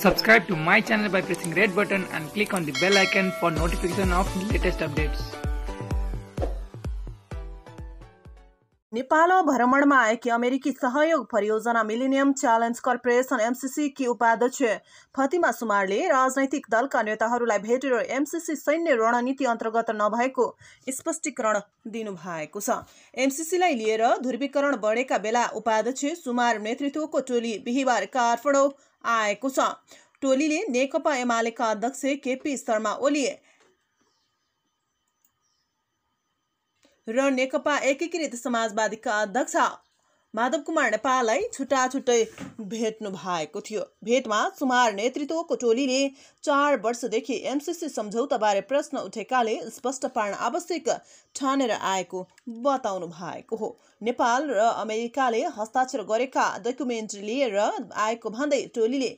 Subscribe to my channel by pressing red button and click on the bell icon for notification of latest updates. Nepal भ्रमणमा आएकी अमेरिकी सहयोग परियोजना millennium challenge corporation एमसिसीकी उपाध्यक्ष फतिमा सुमारले राजनैतिक दलका नेताहरूलाई भेटेर एमसिसी सैन्य रणनीति अन्तर्गत नभएको स्पष्टीकरण दिनुभएको छ एमसिसीलाई लिएर ध्रुवीकरण बढेका बेला उपाध्यक्ष सुमार नेतृत्वको टोली बिहिबार काठमाडौँ आएको छ टोलीले नेकपा एमालेका अध्यक्ष केपी शर्मा ओली र नेकपा एकीकृत समाजवादीका अध्यक्ष माधव कुमार नेपाललाई छुट्टा छुट्टै भेट्नु भएको थियो भेटमा सुमार नेतृत्वको टोलीले चार वर्षदेखि एमसिसी सम्झौताबारे प्रश्न उठेकाले स्पष्ट पार्न आवश्यक ठानेर आएको बताउनु भएको हो नेपाल र अमेरिकाले हस्ताक्षर गरेका डकुमेन्ट लिएर आएको भन्दै टोलीले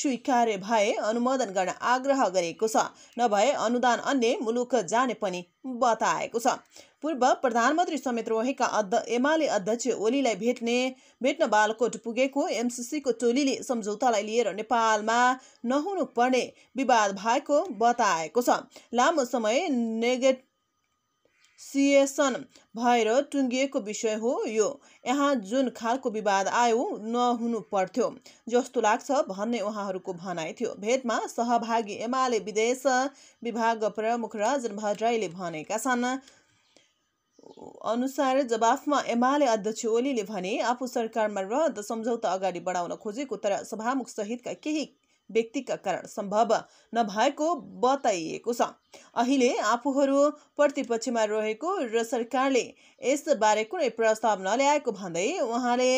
स्वीकार्य भए अनुमोदन गर्न आग्रह गरेको छ नभए अनुदान अन्य मुलुक जाने पनि बताएको छ पूर्व प्रधानमन्त्री समेत रहेका अध्य एमाले अध्यक्ष ओलीलाई भेट्ने भेट्न बालकोट पुगेको एमसिसीको टोलीले सम्झौतालाई लिएर नेपालमा नहुनुपर्ने विवाद भएको बताएको छ लामो समय नेगेट सिएसन भएर टुङ्गिएको विषय हो यो यहाँ जुन खालको विवाद आयो नहुनु पर्थ्यो जस्तो लाग्छ भन्ने उहाँहरूको भनाइ थियो भेटमा सहभागी एमाले विदेश विभाग प्रमुख राजन भट्टराईले भनेका छन् अनुसार जवाफमा एमाले अध्यक्ष ओलीले भने आफू सरकारमा रहँदा सम्झौता अगाडि बढाउन खोजेको तर सभामुख सहितका केही व्यक्तिका कारण सम्भव नभएको बताइएको छ अहिले आफूहरू प्रतिपक्षमा रहेको र सरकारले यसबारे कुनै प्रस्ताव नल्याएको भन्दै उहाँले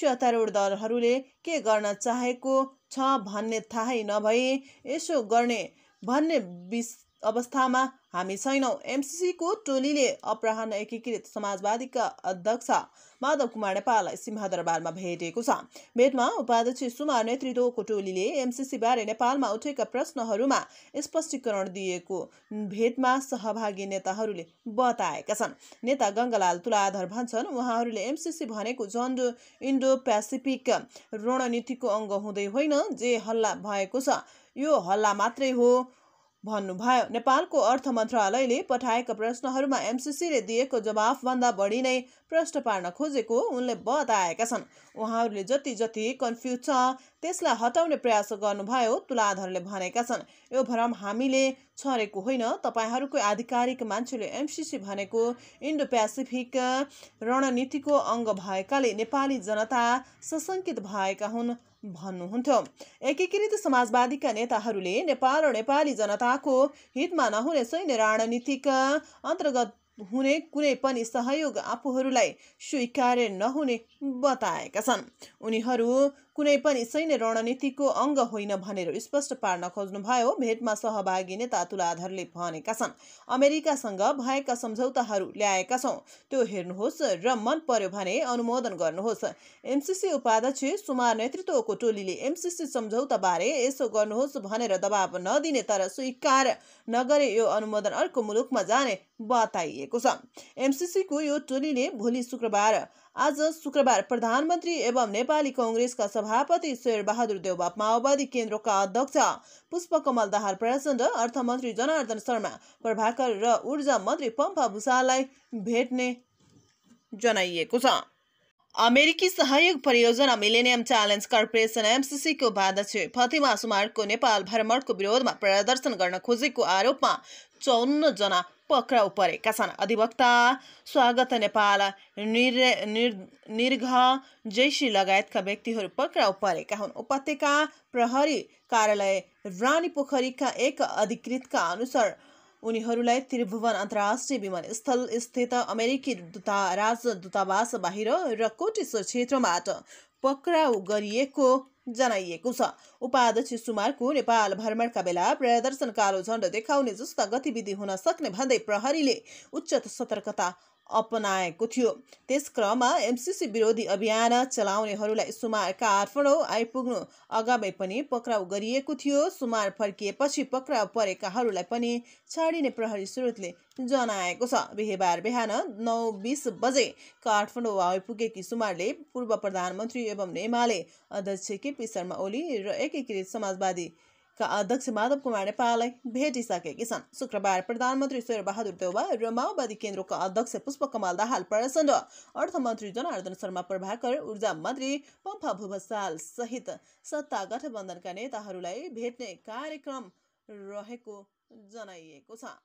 सत्तारूढ दलहरूले के गर्न चाहेको छ भन्ने थाहै नभए यसो गर्ने भन्ने विश अवस्थामा हामी छैनौँ एमसिसीको टोलीले अपराह एकीकृत समाजवादीका अध्यक्ष माधव कुमार नेपाललाई सिंहदरबारमा भेटेको छ भेटमा उपाध्यक्ष सुमा नेतृत्वको टोलीले एमसिसीबारे नेपालमा उठेका प्रश्नहरूमा स्पष्टीकरण दिएको भेटमा सहभागी नेताहरूले बताएका छन् नेता गङ्गालाल तुलाधर भन्छन् उहाँहरूले एमसिसी भनेको जन्डो इन्डो पेसिफिक रणनीतिको अङ्ग हुँदै होइन जे हल्ला भएको छ यो हल्ला मात्रै हो भन्नुभयो नेपालको अर्थ मन्त्रालयले पठाएका प्रश्नहरूमा एमसिसीले दिएको जवाफभन्दा बढी नै प्रश्न पार्न खोजेको उनले बताएका छन् उहाँहरूले जति जति कन्फ्युज छ त्यसलाई हटाउने प्रयास गर्नुभयो तुलाधरले भनेका छन् यो भ्रम हामीले छरेको होइन तपाईँहरूको आधिकारिक मान्छेले एमसिसी भनेको इन्डो पेसिफिक रणनीतिको अङ्ग भएकाले नेपाली जनता सशङ्कित भएका हुन् भन्नुहुन्थ्यो एकीकृत समाजवादीका नेताहरूले नेपाल र नेपाली जनताको हितमा नहुने सैन्य रणनीतिक अन्तर्गत हुने कुनै पनि सहयोग आफूहरूलाई स्वीकार्य नहुने बताएका छन् उनीहरू कुनै पनि सैन्य रणनीतिको अङ्ग होइन भनेर स्पष्ट पार्न खोज्नुभयो भेटमा सहभागी नेता तुलाधरले भनेका छन् अमेरिकासँग भएका सम्झौताहरू ल्याएका छौँ त्यो हेर्नुहोस् र मन पर्यो भने अनुमोदन गर्नुहोस् एमसिसी उपाध्यक्ष सुमार नेतृत्वको टोलीले एमसिसी सम्झौताबारे यसो गर्नुहोस् भनेर दबाब नदिने तर स्वीकार नगरे यो अनुमोदन अर्को मुलुकमा जाने बताइएको छ एमसिसीको यो टोलीले भोलि शुक्रबार आज शुक्रबार प्रधानमन्त्री एवं नेपाली कङ्ग्रेसका सभापति शेरबहादुर देउबा माओवादी केन्द्रका अध्यक्ष पुष्पकमल दाहाल प्रचण्ड अर्थमन्त्री जनार्दन शर्मा प्रभाकर र ऊर्जा मन्त्री पम्पा भूषाललाई भेट्ने जनाइएको छ अमेरिकी सहयोग परियोजना मिलेनियम च्यालेन्ज कर्पोरेसन एमसिसीको उपाध्यक्ष फतिमा सुमारको नेपाल भ्रमणको विरोधमा प्रदर्शन गर्न खोजेको आरोपमा चौन्नजना पक्राउ परेका छन् अधिवक्ता स्वागत नेपाल निर् निर्घ जैसी लगायतका व्यक्तिहरू पक्राउ परेका हुन् उपत्यका प्रहरी कार्यालय रानी पोखरीका एक अधिकृतका अनुसार उनीहरूलाई त्रिभुवन अन्तर्राष्ट्रिय विमानस्थल स्थित अमेरिकी राज दूतावास बाहिर र कोटेश्वर क्षेत्रबाट पक्राउ गरिएको जनाइएको छ उपाध्यक्ष सुमारको नेपाल भ्रमणका बेला प्रदर्शन कालो झण्ड देखाउने जस्ता गतिविधि हुन सक्ने भन्दै प्रहरीले उच्च सतर्कता अपनाएको थियो त्यस क्रममा एमसिसी विरोधी अभियान चलाउनेहरूलाई सुमार काठमाडौँ आइपुग्नु अगावै पनि पक्राउ गरिएको थियो सुमार फर्किएपछि पक्राउ परेकाहरूलाई पनि छाडिने प्रहरी स्रोतले जनाएको छ बिहिबार बिहान नौ बिस बजे काठमाडौँ आइपुगेकी सुमारले पूर्व प्रधानमन्त्री एवं एमाले अध्यक्ष केपी शर्मा ओली र एकीकृत समाजवादी का अध्यक्ष माधव कुमार नेपाललाई भेटिसकेकी छन् शुक्रबार प्रधानमन्त्री शेरबहादुर देउवा र माओवादी केन्द्रका अध्यक्ष पुष्पकमल दाहाल प्रचण्ड अर्थमन्त्री जनार्दन शर्मा प्रभाकर ऊर्जा मन्त्री पम्फा भुवसाल सहित सत्ता गठबन्धनका नेताहरूलाई भेट्ने कार्यक्रम रहेको जनाइएको छ